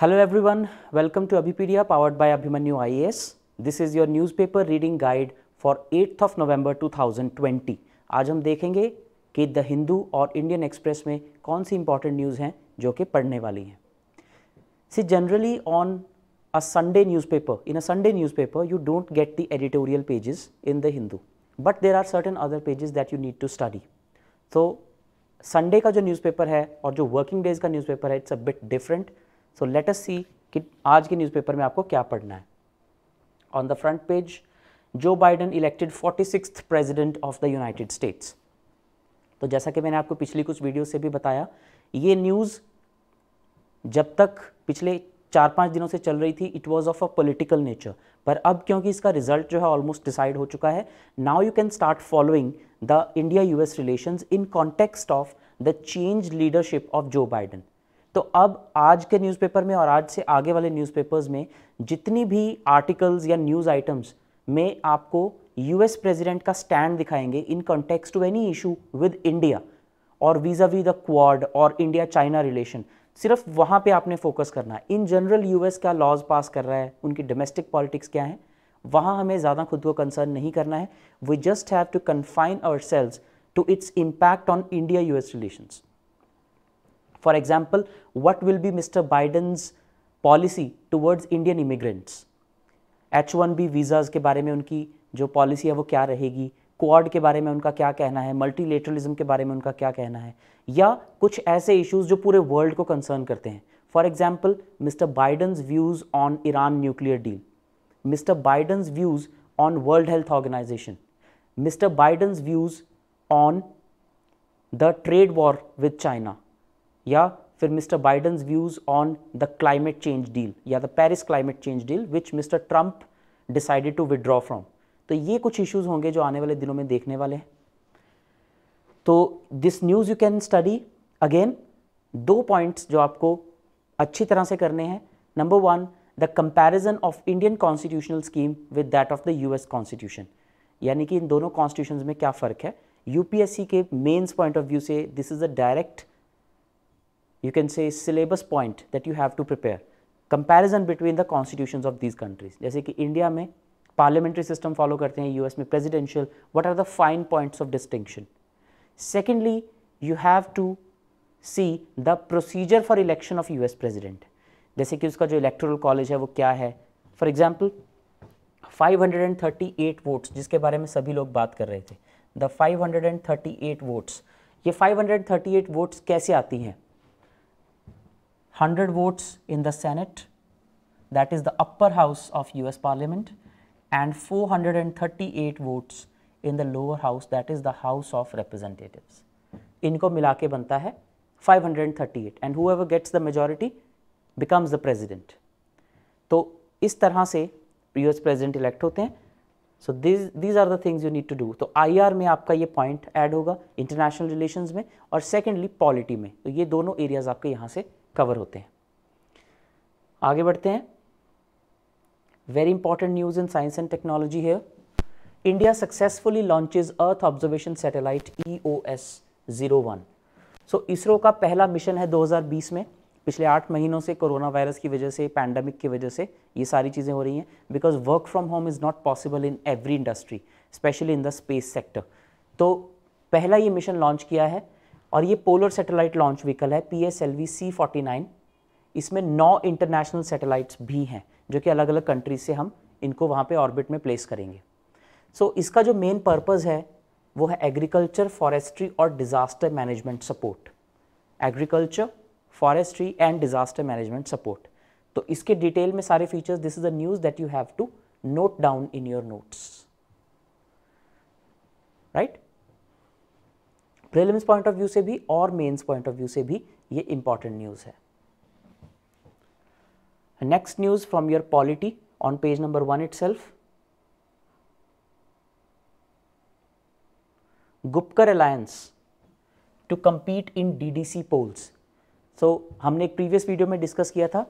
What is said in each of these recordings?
Hello everyone welcome to Abhipedia powered by Abhimanyu IAS this is your newspaper reading guide for eighth of November 2020. आज हम देखेंगे कि the Hindu और Indian Express में कौन सी इंपॉर्टेंट न्यूज़ हैं जो कि पढ़ने वाली हैं see generally on a Sunday newspaper in a Sunday newspaper you don't get the editorial pages in the Hindu but there are certain other pages that you need to study तो Sunday का जो newspaper है और जो working days का newspaper है it's a bit different so let us see कि आज के न्यूज़पेपर में आपको क्या पढ़ना है on the front page Joe Biden elected forty six president of the United States तो जैसा कि मैंने आपको पिछली कुछ वीडियो से भी बताया ये न्यूज़ जब तक पिछले चार पांच दिनों से चल रही थी it was of a political nature पर अब क्योंकि इसका रिजल्ट जो है ऑलमोस्ट डिसाइड हो चुका है now you can start following the India US relations in context of the change leadership of Joe Biden तो अब आज के न्यूज़पेपर में और आज से आगे वाले न्यूज़पेपर्स में जितनी भी आर्टिकल्स या न्यूज़ आइटम्स में आपको यूएस प्रेसिडेंट का स्टैंड दिखाएंगे in context to any issue with India और वीज़ा वी द क्वाड और इंडिया चाइना रिलेशन सिर्फ वहाँ पे आपने फोकस करना है इन जनरल यूएस क्या लॉज पास कर रहा है उनकी डोमेस्टिक पॉलिटिक्स क्या है वहाँ हमें ज़्यादा खुद को कंसर्न नहीं करना है we just have to confine our selves to its impact on India US relations for example what will be Mr Biden's policy towards Indian immigrants H one B visas के बारे में उनकी जो पॉलिसी है वो क्या रहेगी क्वाड के बारे में उनका क्या कहना है मल्टीलेटरलिज्म के बारे में उनका क्या कहना है या कुछ ऐसे इश्यूज जो पूरे वर्ल्ड को कंसर्न करते हैं for example Mr Biden's views on Iran nuclear deal Mr Biden's views on World Health Organization Mr Biden's views on the trade war with China या फिर Mr Biden views on the climate change deal या the Paris climate change deal which Mr Trump decided to withdraw from तो ये कुछ issues होंगे जो आने वाले दिनों में देखने वाले हैं तो this news you can study again दो पॉइंट्स जो आपको अच्छी तरह से करने हैं number one the comparison of Indian constitutional scheme with that of the US constitution यानी कि इन दोनों कॉन्स्टिट्यूशन में क्या फ़र्क है यूपीएससी के मेन्स पॉइंट ऑफ व्यू से this is a direct you can say syllabus point that you have to prepare comparison between the constitutions of these countries jaise ki india mein parliamentary system follow karte hain us mein presidential what are the fine points of distinction secondly you have to see the procedure for election of US president jaise ki uska jo electoral college hai wo kya hai for example 538 votes jiske bare mein sabhi log baat kar rahe the the 538 votes ये 538 votes कैसे आती हैं 100 votes in the Senate, that is the upper house of US Parliament, and 438 votes in the lower house, that is the House of Representatives. Inko मिला के बनता है 538 and whoever gets the majority becomes the president. तो इस तरह से US president elect होते हैं so these these are the things you need to do तो आईआर में आपका ये पॉइंट ऐड होगा इंटरनेशनल रिलेशंस में और सेकेंडली पॉलिटी में So, ye dono areas aapke yahan se cover होते हैं आगे बढ़ते हैं very important news in science and technology है India successfully launches earth observation satellite E O S zero one so ISRO का पहला मिशन है 2020 में पिछले आठ महीनों से कोरोना वायरस की वजह से पैंडमिक की वजह से ये सारी चीज़ें हो रही हैं because work from home is not possible in every industry specially in the space sector तो पहला ये मिशन लॉन्च किया है और ये पोलर सैटेलाइट लॉन्च व्हीकल है P S L V C forty nine इसमें नौ इंटरनेशनल सैटेलाइट्स भी हैं जो कि अलग अलग कंट्रीज से हम इनको वहाँ पे ऑर्बिट में प्लेस करेंगे सो so, इसका जो मेन पर्पज़ है वो है एग्रीकल्चर फॉरेस्ट्री और disaster management support agriculture forestry and disaster management support तो इसके डिटेल में सारे features this is the news that you have to note down in your notes right prelims point of view से भी और mains point of view से भी ये इंपॉर्टेंट न्यूज है next news from your polity on page number one itself Gupkar alliance to compete in D D C polls so हमने एक previous video में डिस्कस किया था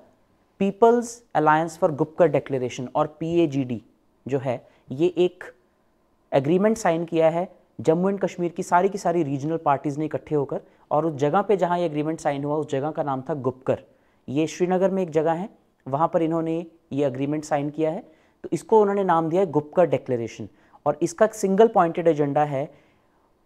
people's alliance for Gupkar declaration और पी ए जी डी जो है ये एक एग्रीमेंट साइन किया है जम्मू एंड कश्मीर की सारी की सारी रीजनल पार्टीज़ ने इकट्ठे होकर और उस जगह पे जहाँ ये अग्रीमेंट साइन हुआ उस जगह का नाम था गुप्कर ये श्रीनगर में एक जगह है वहाँ पर इन्होंने ये अग्रीमेंट साइन किया है तो इसको उन्होंने नाम दिया है गुप्कर डिक्लेरेशन और इसका सिंगल पॉइंटेड एजेंडा है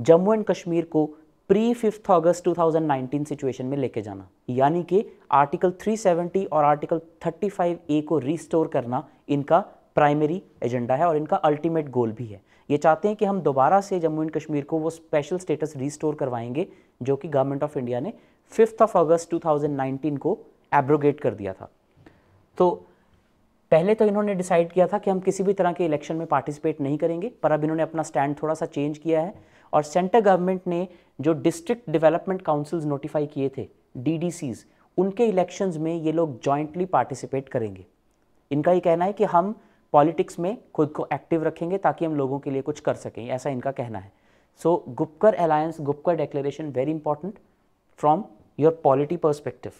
जम्मू एंड कश्मीर को प्री फिफ्थ अगस्त 2019 सिचुएशन में लेके जाना यानी कि आर्टिकल 370 और आर्टिकल 35 ए को रिस्टोर करना इनका प्राइमरी एजेंडा है और इनका अल्टीमेट गोल भी है ये चाहते हैं कि हम दोबारा से जम्मू एंड कश्मीर को वो स्पेशल स्टेटस रिस्टोर करवाएंगे जो कि गवर्नमेंट ऑफ इंडिया ने फिफ्थ ऑफ अगस्त 2019 को एब्रोगेट कर दिया था तो पहले तो इन्होंने डिसाइड किया था कि हम किसी भी तरह के इलेक्शन में पार्टिसिपेट नहीं करेंगे पर अब इन्होंने अपना स्टैंड थोड़ा सा चेंज किया है और सेंटर गवर्नमेंट ने जो डिस्ट्रिक्ट डेवलपमेंट काउंसिल्स नोटिफाई किए थे डी उनके इलेक्शंस में ये लोग जॉइंटली पार्टिसिपेट करेंगे इनका ये कहना है कि हम पॉलिटिक्स में खुद को एक्टिव रखेंगे ताकि हम लोगों के लिए कुछ कर सकें ऐसा इनका कहना है so Gupkar alliance Gupkar declaration very important from your polity perspective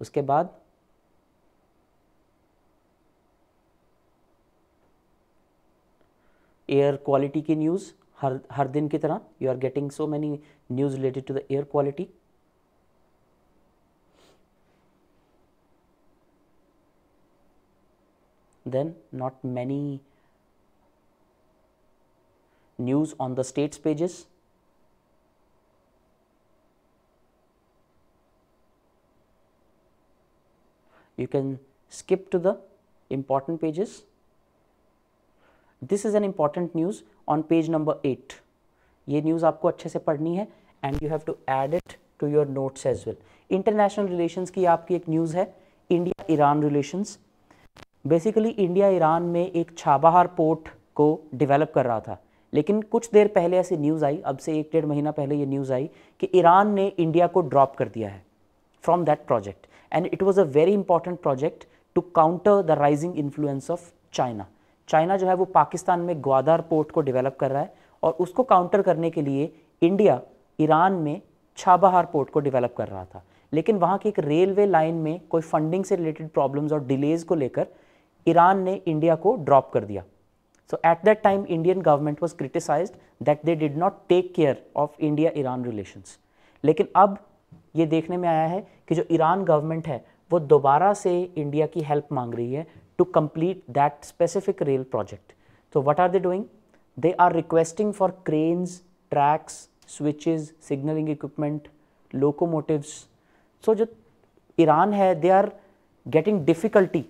उसके बाद एयर क्वालिटी की न्यूज़ हर हर दिन की तरह you are getting so many news related to the air quality then not many news on the states pages. You can skip to the important pages. This is an important news on page number 8. ye news aapko acche se padhni hai and you have to add it to your notes as well international relations ki aapki ek news hai india iran relations basically India Iran में एक छाबाहार port को develop कर रहा था लेकिन कुछ देर पहले ऐसी न्यूज़ आई अब से एक डेढ़ महीना पहले ये न्यूज़ आई कि ईरान ने इंडिया को ड्रॉप कर दिया है from that project and it was a very important project to counter the rising influence of China China जो है वो पाकिस्तान में ग्वादार पोर्ट को डेवलप कर रहा है और उसको काउंटर करने के लिए इंडिया ईरान में छाबाहार पोर्ट को डेवलप कर रहा था लेकिन वहाँ की एक रेलवे लाइन में कोई फंडिंग से रिलेटेड प्रॉब्लम्स और डिलेज़ को लेकर ईरान ने इंडिया को ड्रॉप कर दिया so at that time Indian government was criticise that they did not take care of India Iran relations लेकिन अब ये देखने में आया है कि जो ईरान गवर्नमेंट है वो दोबारा से इंडिया की हेल्प मांग रही है to complete that specific rail project तो what are they doing they are requesting for cranes tracks switches signalling equipment locomotives so जो ईरान है they are getting difficulty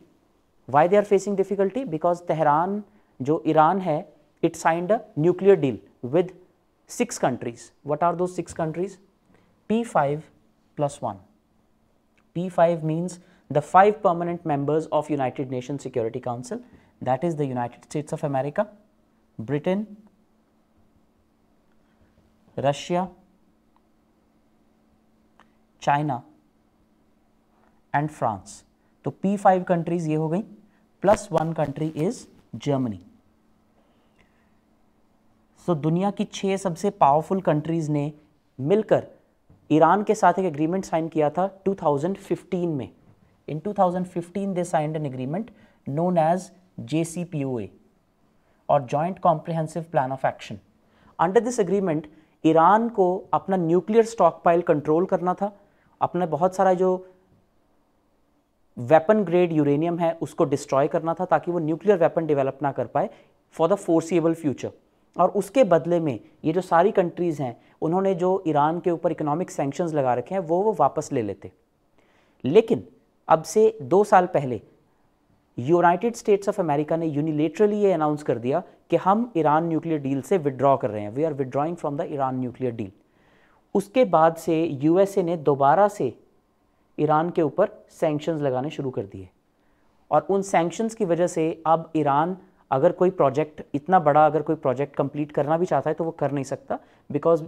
Why they are facing difficulty? Because Tehran, जो Iran है, it signed a nuclear deal with six countries. What are those six countries? P5 plus 1. P5 means the five permanent members of United Nations Security Council. That is the United States of America, Britain, Russia, China and France. तो P five countries ये हो गई plus one country is Germany so दुनिया की छह सबसे powerful countries ने मिलकर ईरान के साथ एक एग्रीमेंट साइन किया था 2015 में in 2015 they signed an agreement known as J or joint comprehensive plan of action under this agreement Iran को अपना न्यूक्लियर स्टॉकपाइल कंट्रोल करना था अपना बहुत सारा जो वेपन ग्रेड यूरेनियम है उसको डिस्ट्रॉय करना था ताकि वो न्यूक्लियर वेपन डेवलप ना कर पाए फॉर द फोर्सिएबल फ्यूचर और उसके बदले में ये जो सारी कंट्रीज़ हैं उन्होंने जो ईरान के ऊपर इकोनॉमिक सेंक्शन लगा रखे हैं वो वो वापस ले लेते लेकिन अब से दो साल पहले यूनाइटेड स्टेट्स ऑफ अमेरिका ने यूनिलेटरली ये अनाउंस कर दिया कि हम ईरान न्यूक्लियर डील से विड्रॉ कर रहे हैं we are withdrawing from the Iran nuclear deal उसके बाद से यूएसए ने दोबारा से ईरान के ऊपर सेंक्शंस लगाने शुरू कर दिए और उन सेंक्शंस की वजह से अब ईरान अगर कोई प्रोजेक्ट इतना बड़ा अगर कोई प्रोजेक्ट कंप्लीट करना भी चाहता है तो वो कर नहीं सकता because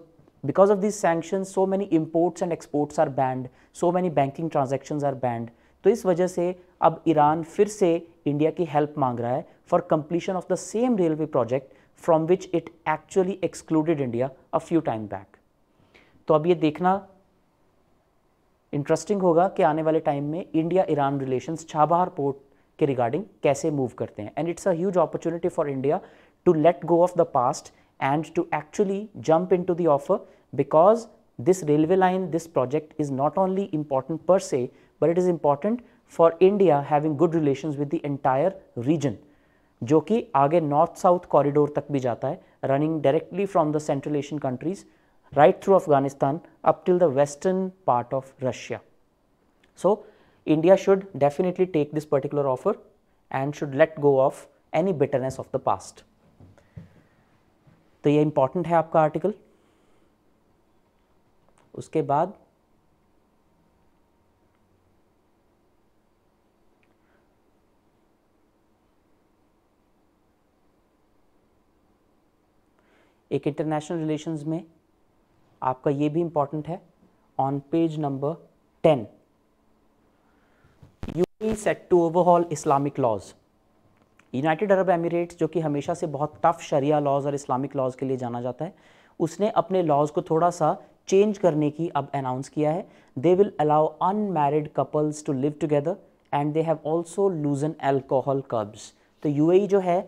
because of this sanction so many imports and exports are banned so many banking transaction are banned तो इस वजह से अब ईरान फिर से इंडिया की हेल्प मांग रहा है for completion of the same railway project from which it actually excluded India a few time back तो अब ये देखना इंटरेस्टिंग होगा कि आने वाले टाइम में India Iran relation Chabahar port के रिगार्डिंग कैसे मूव करते हैं and it's a huge opportunity for India to let go of the past and to actually jump into the fray because this railway line this project is not only important per but it is important for India having good relation with the entire region जो कि आगे north south corridor तक भी जाता है running directly from the Central Asian countries right through Afghanistan up till the western part of Russia. So, India should definitely take this particular offer and should let go of any bitterness of the past. तो ये important है आपका article उसके बाद एक international relations में आपका ये भी इंपॉर्टेंट है on page number ten you set to overall Islamic laws United Arab Emirates जो कि हमेशा से बहुत टफ शरिया लॉज और इस्लामिक लॉज के लिए जाना जाता है उसने अपने लॉज को थोड़ा सा चेंज करने की अब अनाउंस किया है they will allow unmarried couples to live together and they have also loosen alcohol curbs तो यू e जो है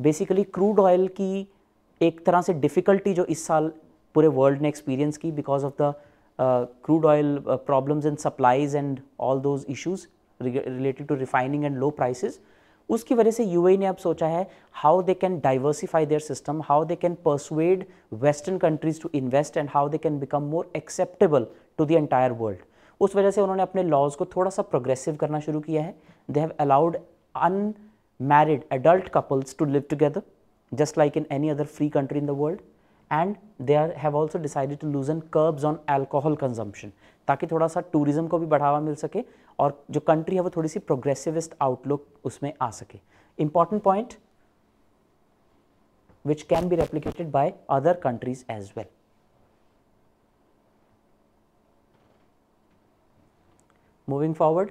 बेसिकली क्रूड ऑयल की एक तरह से डिफ़िकल्टी जो इस साल पूरे वर्ल्ड ने एक्सपीरियंस की because of the crude oil problems and supplies and all those issues related to refining and low price उसकी वजह से यू e ने अब सोचा है how they can diversify their system how they can persuade western countries to invest and how they can become more acceptable to the entire world उस वजह से उन्होंने अपने लॉज को थोड़ा सा प्रोग्रेसिव करना शुरू किया है they have allowed unmarried adult couples to live together just like in any other free country in the world and they are have also decided to loosen curbs on alcohol consumption ताकि थोड़ा सा tourism को भी बढ़ावा मिल सके और जो country है वो थोड़ी सी प्रोग्रेसिविस्ट आउटलुक उसमें आ सके important point which can be replicated by other countries as well moving forward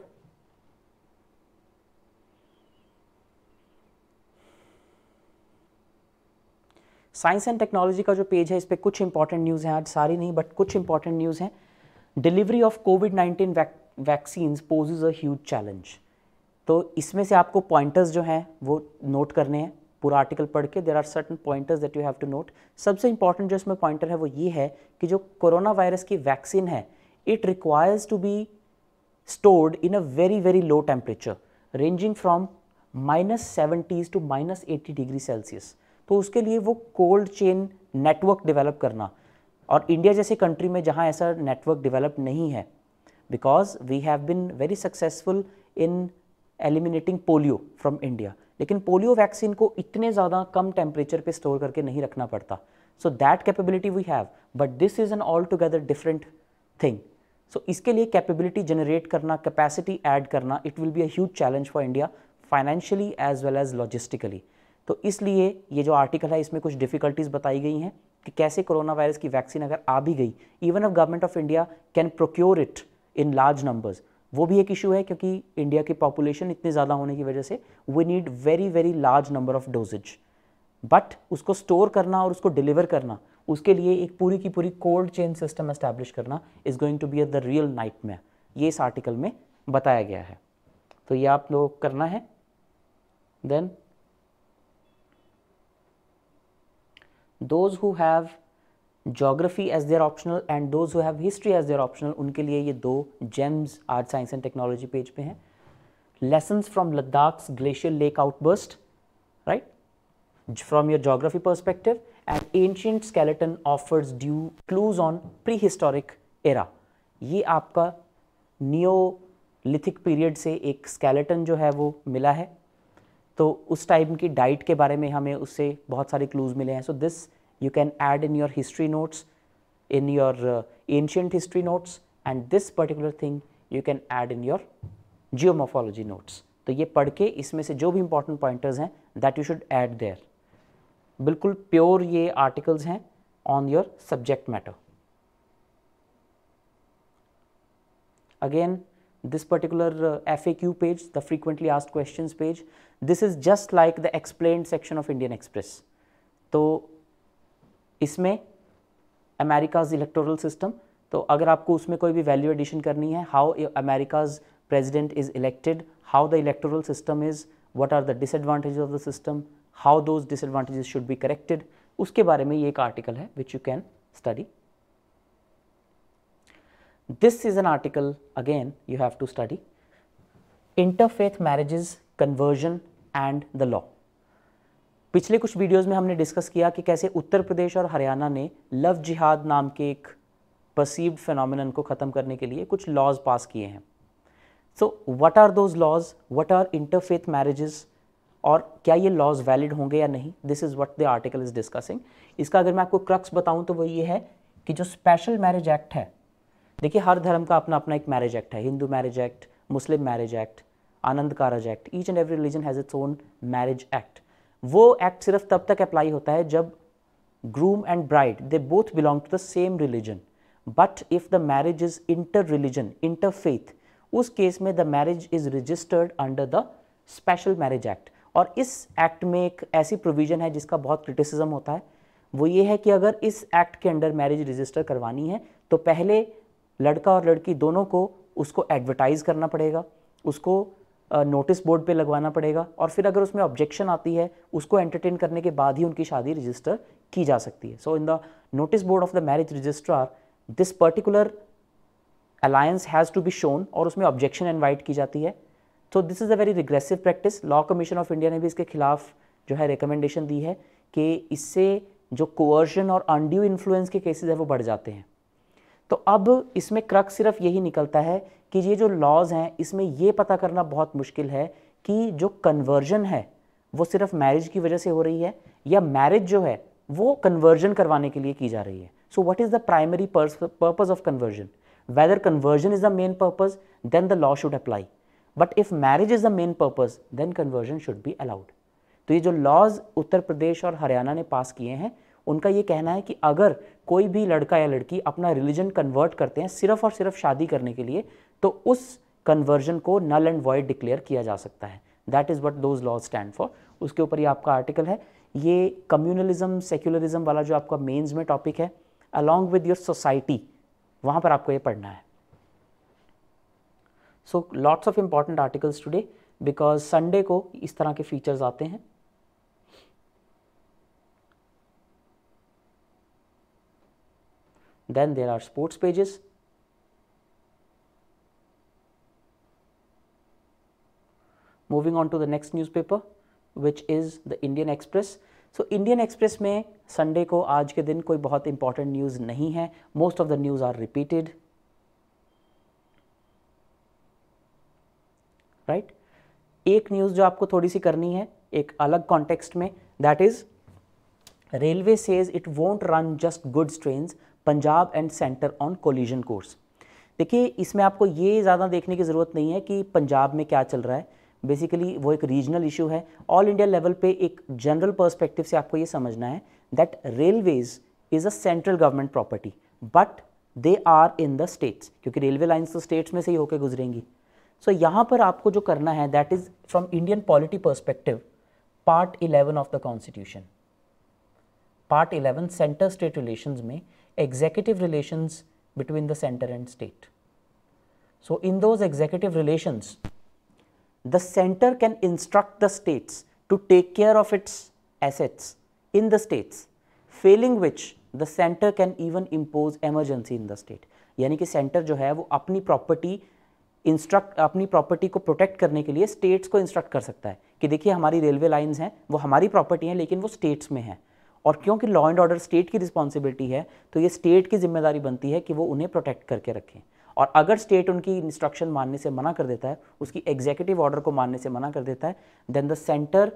science and technology का जो पेज है इस पर कुछ इंपॉर्टेंट न्यूज़ हैं आज सारी नहीं बट कुछ इंपॉर्टेंट न्यूज़ हैं delivery of COVID nineteen vaccine poses a huge challenge तो इसमें से आपको पॉइंटर्स जो हैं वो नोट करने हैं पूरा आर्टिकल पढ़ के there are certain pointers that you have to note सबसे इंपॉर्टेंट जो इसमें पॉइंटर है वो ये है कि जो कोरोना वायरस की वैक्सीन है it requires to be stored in a very very low temperature ranging from minus seventies to minus eighty degree Celsius तो उसके लिए वो कोल्ड चेन नेटवर्क डेवलप करना और इंडिया जैसे कंट्री में जहाँ ऐसा नेटवर्क डेवलप नहीं है because we have been very successful in eliminating polio from India लेकिन पोलियो वैक्सीन को इतने ज़्यादा कम टेम्परेचर पे स्टोर करके नहीं रखना पड़ता so that capability we have but this is an altogether different thing so इसके लिए कैपेबिलिटी जनरेट करना कैपेसिटी ऐड करना it will be a huge challenge for India financially as well as logistically तो इसलिए ये जो article है इसमें कुछ डिफ़िकल्टीज़ बताई गई हैं कि कैसे कोरोना वायरस की वैक्सीन अगर आ भी गई even if government of India can procure it in large numbers वो भी एक इशू है क्योंकि इंडिया की पॉपुलेशन इतनी ज़्यादा होने की वजह से we need very very large number of doses but उसको स्टोर करना और उसको डिलीवर करना उसके लिए एक पूरी की पूरी कोल्ड चेन सिस्टम एस्टैब्लिश करना is going to be the real nightmare ये इस आर्टिकल में बताया गया है तो ये आप लोग करना है then those who have geography as their optional and those who have history as their optional उनके लिए ये दो gems art science and technology page पे हैं lesson from Ladakh glacier lake outburst right from your geography perspective and ancient skeleton offers due clues on prehistoric era ये आपका Neolithic period से एक स्केलेटन जो है वो मिला है तो उस टाइम की डाइट के बारे में हमें उससे बहुत सारे क्लूज़ मिले हैं so this you can add in your history notes in your ancient history notes and this particular thing you can add in your geomorphology notes तो ये पढ़ के इसमें से जो भी इंपॉर्टेंट पॉइंटर्स हैं that you should add there बिल्कुल प्योर ये आर्टिकल्स हैं on your subject matter this particular F A Q page the frequently asked question page this is just like the explain section of Indian Express तो इसमें America's electoral system तो अगर आपको उसमें कोई भी वैल्यू एडिशन करनी है how America's president is elected how the electoral system is what are the disadvantage of the system how those disadvantage should be corrected उसके बारे में ये एक आर्टिकल है which you can study this is an article again you have to study interfaith marriage conversion and the law पिछले कुछ videos में हमने डिस्कस किया कि कैसे उत्तर प्रदेश और हरियाणा ने लव जिहाद नाम के एक परसीव्ड फिनोमिनन को ख़त्म करने के लिए कुछ लॉज पास किए हैं so what are those laws what are interfaith marriages और क्या ये लॉज वैलिड होंगे या नहीं this is what the article is discussing इसका अगर मैं आपको क्रक्स बताऊं तो वो ये है कि जो स्पेशल मैरिज एक्ट है देखिए हर धर्म का अपना अपना एक मैरिज एक्ट है Hindu marriage act Muslim marriage act Anand Karaj act each and every religion has its own marriage act वो एक्ट सिर्फ तब तक अप्लाई होता है जब groom and bride they both belong to the same religion but if the marriage is inter religion interfaith उस केस में the marriage is registered under the special marriage act और इस एक्ट में एक ऐसी प्रोविज़न है जिसका बहुत क्रिटिसिज्म होता है वो ये है कि अगर इस एक्ट के अंडर मैरिज रजिस्टर करवानी है तो पहले लड़का और लड़की दोनों को उसको एडवर्टाइज़ करना पड़ेगा उसको नोटिस बोर्ड पे लगवाना पड़ेगा और फिर अगर उसमें ऑब्जेक्शन आती है उसको एंटरटेन करने के बाद ही उनकी शादी रजिस्टर की जा सकती है so in the notice board of the marriage registrar this particular alliance has to be shown और उसमें ऑब्जेक्शन इन्वाइट की जाती है तो this is a very regressive practice law commission of India ने भी इसके खिलाफ जो है रिकमेंडेशन दी है कि इससे जो कोवर्जन और अनड्यू इन्फ्लुएंस के केसेज है वो बढ़ जाते हैं तो अब इसमें क्रक सिर्फ यही निकलता है कि ये जो लॉज हैं इसमें ये पता करना बहुत मुश्किल है कि जो कन्वर्जन है वो सिर्फ मैरिज की वजह से हो रही है या मैरिज जो है वो कन्वर्जन करवाने के लिए की जा रही है so what is the primary purpose of conversion whether conversion is the main purpose then the law should apply but if marriage is the main purpose then conversion should be allowed तो ये जो laws उत्तर प्रदेश और हरियाणा ने पास किए हैं उनका ये कहना है कि अगर कोई भी लड़का या लड़की अपना रिलीजन कन्वर्ट करते हैं सिर्फ और सिर्फ शादी करने के लिए तो उस कन्वर्जन को नल एंड वॉइड डिक्लेयर किया जा सकता है that is what those laws stand for उसके ऊपर ये आपका आर्टिकल है ये कम्युनलिज्म सेक्युलरिज्म वाला जो आपका मेन्स में टॉपिक है अलॉन्ग विद योर सोसाइटी वहाँ पर आपको ये पढ़ना है so lots of important articles today because Sunday को इस तरह के फीचर्स आते हैं then there are sports pages on to the next newspaper which is the Indian Express so Indian Express में संडे को आज के दिन कोई बहुत इंपॉर्टेंट न्यूज़ नहीं है most of the news are repeated right एक न्यूज़ जो आपको थोड़ी सी करनी है एक अलग कॉन्टेक्स्ट में that is railway says it won't run just goods train Punjab and centre on collision course देखिए इसमें आपको ये ज़्यादा देखने की ज़रूरत नहीं है कि पंजाब में क्या चल रहा है बेसिकली वो एक रीजनल इशू है ऑल इंडिया लेवल पे एक जनरल पर्सपेक्टिव से आपको ये समझना है that railways is a central government property but they are in the states क्योंकि रेलवे लाइन्स तो स्टेट्स में से ही होकर गुजरेंगी सो so, यहाँ पर आपको जो करना है that is from Indian polity perspective part eleven of the constitution part eleven centre state relation में executive relation between the centre and state so in those executive relations the center can instruct the states to take care of its assets in the states, failing which the center can even impose emergency in the state. यानी कि centre जो है वो अपनी property instruct अपनी property को protect करने के लिए स्टेट्स को इंस्ट्रक्ट कर सकता है कि देखिए हमारी रेलवे लाइंस हैं वो हमारी प्रॉपर्टी हैं लेकिन वो स्टेट्स में हैं और क्योंकि लॉ एंड ऑर्डर स्टेट की रिस्पॉन्सिबिलिटी है तो ये स्टेट की जिम्मेदारी बनती है कि वो उन्हें प्रोटेक्ट करके रखें और अगर स्टेट उनकी इंस्ट्रक्शन मानने से मना कर देता है उसकी एग्जीक्यूटिव ऑर्डर को मानने से मना कर देता है then the centre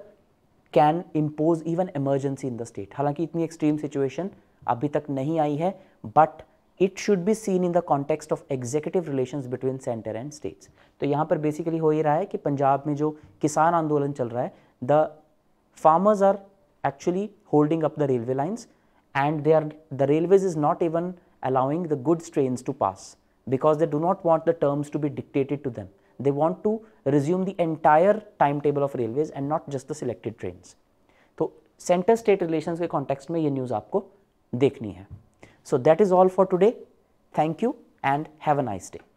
can impose even emergency in the state हालांकि इतनी एक्सट्रीम सिचुएशन अभी तक नहीं आई है but it should be seen in the context of executive relation between centre and states तो यहाँ पर बेसिकली हो ही रहा है कि पंजाब में जो किसान आंदोलन चल रहा है the farmers are actually holding up the railway lines and they are the railways is not even allowing the goods train to pass because they do not want the terms to be dictated to them. They want to resume the entire timetable of railways and not just the selected trains. So, center state relations ke context mein ye news aapko dekhni hai. So, that is all for today. Thank you and have a nice day.